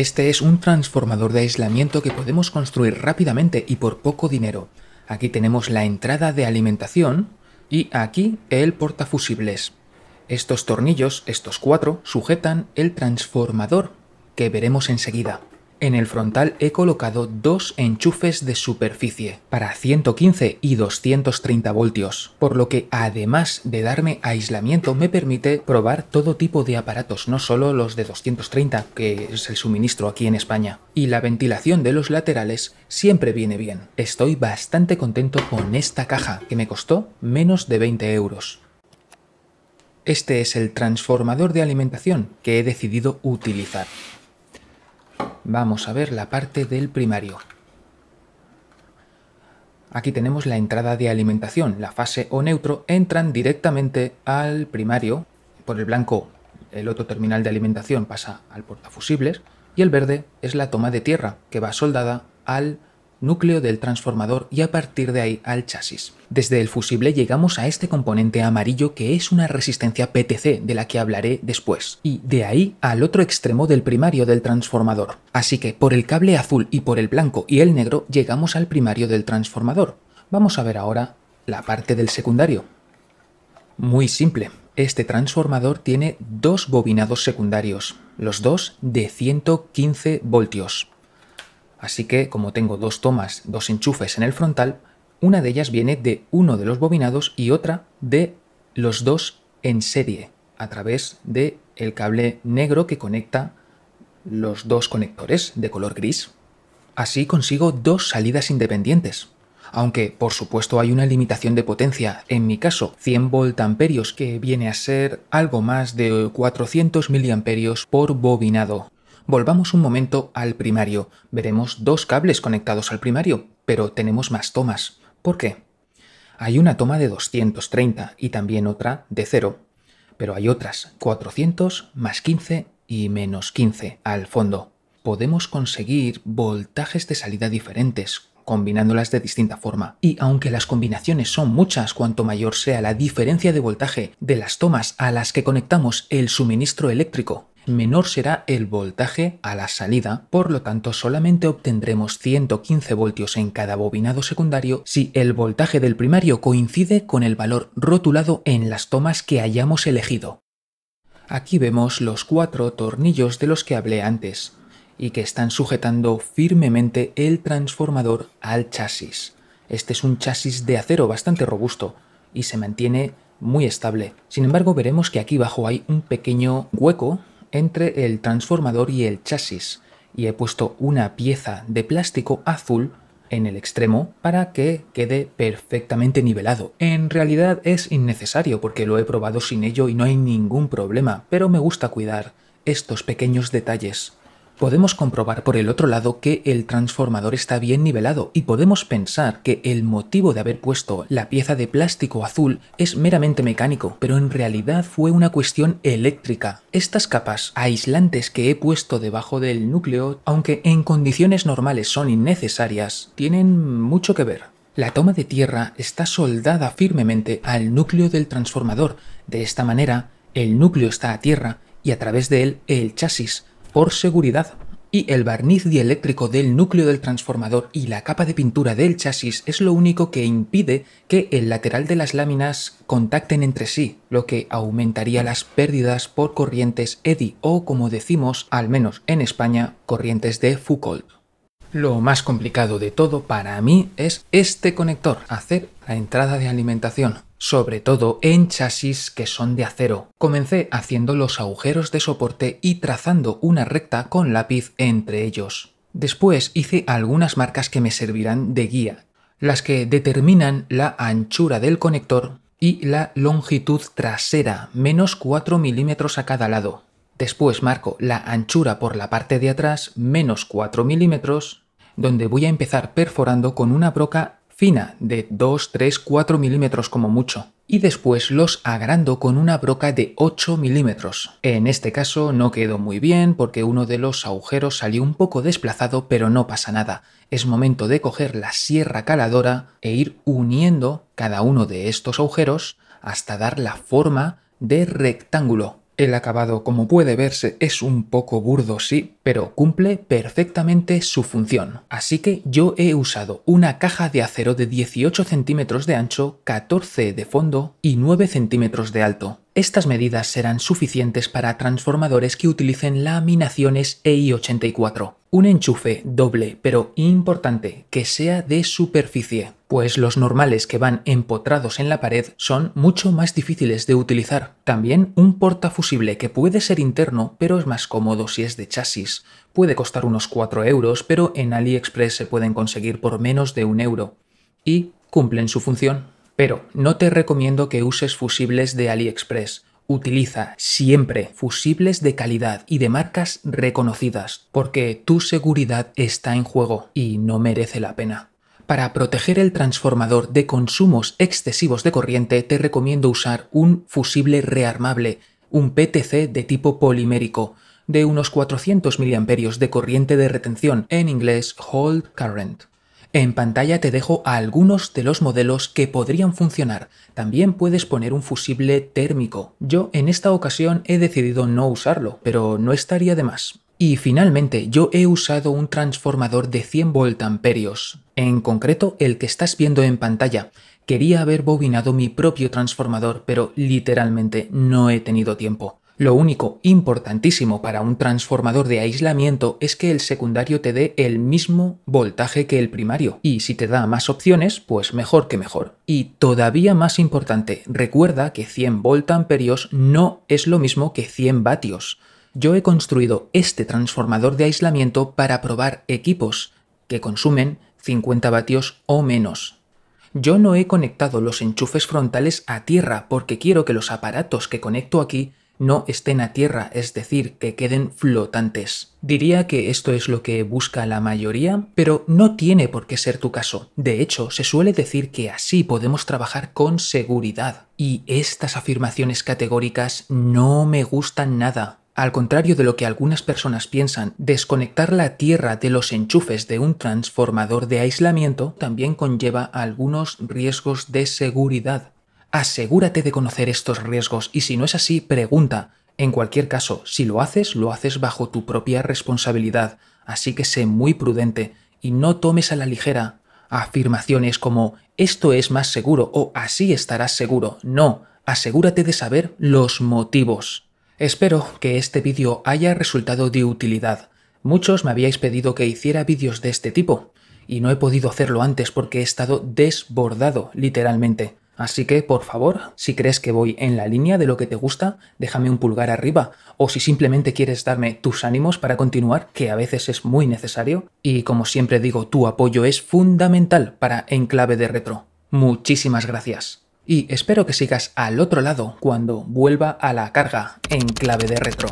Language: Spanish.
Este es un transformador de aislamiento que podemos construir rápidamente y por poco dinero. Aquí tenemos la entrada de alimentación y aquí el portafusibles. Estos tornillos, estos cuatro, sujetan el transformador, que veremos enseguida. En el frontal he colocado dos enchufes de superficie para 115 y 230 voltios, por lo que además de darme aislamiento me permite probar todo tipo de aparatos, no solo los de 230, que es el suministro aquí en España. Y la ventilación de los laterales siempre viene bien. Estoy bastante contento con esta caja, que me costó menos de 20 euros. Este es el transformador de alimentación que he decidido utilizar vamos a ver la parte del primario. Aquí tenemos la entrada de alimentación. La fase o neutro entran directamente al primario. Por el blanco, el otro terminal de alimentación pasa al portafusibles. Y el verde es la toma de tierra, que va soldada al núcleo del transformador y a partir de ahí al chasis. Desde el fusible llegamos a este componente amarillo que es una resistencia PTC de la que hablaré después, y de ahí al otro extremo del primario del transformador. Así que por el cable azul y por el blanco y el negro llegamos al primario del transformador. Vamos a ver ahora la parte del secundario. Muy simple, este transformador tiene dos bobinados secundarios, los dos de 115 voltios. Así que como tengo dos tomas, dos enchufes en el frontal, una de ellas viene de uno de los bobinados y otra de los dos en serie, a través de el cable negro que conecta los dos conectores de color gris. Así consigo dos salidas independientes. Aunque, por supuesto, hay una limitación de potencia, en mi caso 100 voltamperios, que viene a ser algo más de 400 miliamperios por bobinado. Volvamos un momento al primario. Veremos dos cables conectados al primario, pero tenemos más tomas. ¿Por qué? Hay una toma de 230 y también otra de 0, pero hay otras 400 más 15 y menos 15 al fondo. Podemos conseguir voltajes de salida diferentes, combinándolas de distinta forma. Y aunque las combinaciones son muchas, cuanto mayor sea la diferencia de voltaje de las tomas a las que conectamos el suministro eléctrico, menor será el voltaje a la salida, por lo tanto solamente obtendremos 115 voltios en cada bobinado secundario si el voltaje del primario coincide con el valor rotulado en las tomas que hayamos elegido. Aquí vemos los cuatro tornillos de los que hablé antes, y que están sujetando firmemente el transformador al chasis. Este es un chasis de acero bastante robusto y se mantiene muy estable. Sin embargo, veremos que aquí abajo hay un pequeño hueco entre el transformador y el chasis y he puesto una pieza de plástico azul en el extremo para que quede perfectamente nivelado. En realidad es innecesario porque lo he probado sin ello y no hay ningún problema, pero me gusta cuidar estos pequeños detalles. Podemos comprobar por el otro lado que el transformador está bien nivelado y podemos pensar que el motivo de haber puesto la pieza de plástico azul es meramente mecánico, pero en realidad fue una cuestión eléctrica. Estas capas aislantes que he puesto debajo del núcleo, aunque en condiciones normales son innecesarias, tienen mucho que ver. La toma de tierra está soldada firmemente al núcleo del transformador. De esta manera, el núcleo está a tierra y a través de él el chasis, por seguridad. Y el barniz dieléctrico del núcleo del transformador y la capa de pintura del chasis es lo único que impide que el lateral de las láminas contacten entre sí, lo que aumentaría las pérdidas por corrientes eddy o, como decimos, al menos en España, corrientes de Foucault. Lo más complicado de todo para mí es este conector, hacer la entrada de alimentación, sobre todo en chasis que son de acero. Comencé haciendo los agujeros de soporte y trazando una recta con lápiz entre ellos. Después hice algunas marcas que me servirán de guía, las que determinan la anchura del conector y la longitud trasera, menos 4 milímetros a cada lado. Después marco la anchura por la parte de atrás, menos 4 milímetros, donde voy a empezar perforando con una broca fina de 2, 3, 4 milímetros como mucho. Y después los agrando con una broca de 8 milímetros. En este caso no quedó muy bien porque uno de los agujeros salió un poco desplazado, pero no pasa nada. Es momento de coger la sierra caladora e ir uniendo cada uno de estos agujeros hasta dar la forma de rectángulo el acabado, como puede verse, es un poco burdo, sí, pero cumple perfectamente su función. Así que yo he usado una caja de acero de 18 centímetros de ancho, 14 de fondo y 9 centímetros de alto. Estas medidas serán suficientes para transformadores que utilicen laminaciones EI84. Un enchufe doble, pero importante, que sea de superficie, pues los normales que van empotrados en la pared son mucho más difíciles de utilizar. También un portafusible que puede ser interno, pero es más cómodo si es de chasis. Puede costar unos 4 euros, pero en AliExpress se pueden conseguir por menos de un euro. Y cumplen su función. Pero no te recomiendo que uses fusibles de AliExpress Utiliza siempre fusibles de calidad y de marcas reconocidas, porque tu seguridad está en juego y no merece la pena. Para proteger el transformador de consumos excesivos de corriente te recomiendo usar un fusible rearmable, un PTC de tipo polimérico, de unos 400 mA de corriente de retención, en inglés Hold Current. En pantalla te dejo algunos de los modelos que podrían funcionar. También puedes poner un fusible térmico. Yo en esta ocasión he decidido no usarlo, pero no estaría de más. Y finalmente, yo he usado un transformador de 100 voltamperios, en concreto el que estás viendo en pantalla. Quería haber bobinado mi propio transformador, pero literalmente no he tenido tiempo. Lo único importantísimo para un transformador de aislamiento es que el secundario te dé el mismo voltaje que el primario. Y si te da más opciones, pues mejor que mejor. Y todavía más importante, recuerda que 100 voltamperios no es lo mismo que 100 vatios. Yo he construido este transformador de aislamiento para probar equipos que consumen 50 vatios o menos. Yo no he conectado los enchufes frontales a tierra porque quiero que los aparatos que conecto aquí no estén a tierra, es decir, que queden flotantes. Diría que esto es lo que busca la mayoría, pero no tiene por qué ser tu caso. De hecho, se suele decir que así podemos trabajar con seguridad. Y estas afirmaciones categóricas no me gustan nada. Al contrario de lo que algunas personas piensan, desconectar la tierra de los enchufes de un transformador de aislamiento también conlleva algunos riesgos de seguridad asegúrate de conocer estos riesgos y si no es así, pregunta. En cualquier caso, si lo haces, lo haces bajo tu propia responsabilidad, así que sé muy prudente y no tomes a la ligera afirmaciones como esto es más seguro o así estarás seguro. No, asegúrate de saber los motivos. Espero que este vídeo haya resultado de utilidad. Muchos me habíais pedido que hiciera vídeos de este tipo y no he podido hacerlo antes porque he estado desbordado, literalmente. Así que, por favor, si crees que voy en la línea de lo que te gusta, déjame un pulgar arriba, o si simplemente quieres darme tus ánimos para continuar, que a veces es muy necesario, y como siempre digo, tu apoyo es fundamental para Enclave de Retro. Muchísimas gracias. Y espero que sigas al otro lado cuando vuelva a la carga Enclave de Retro.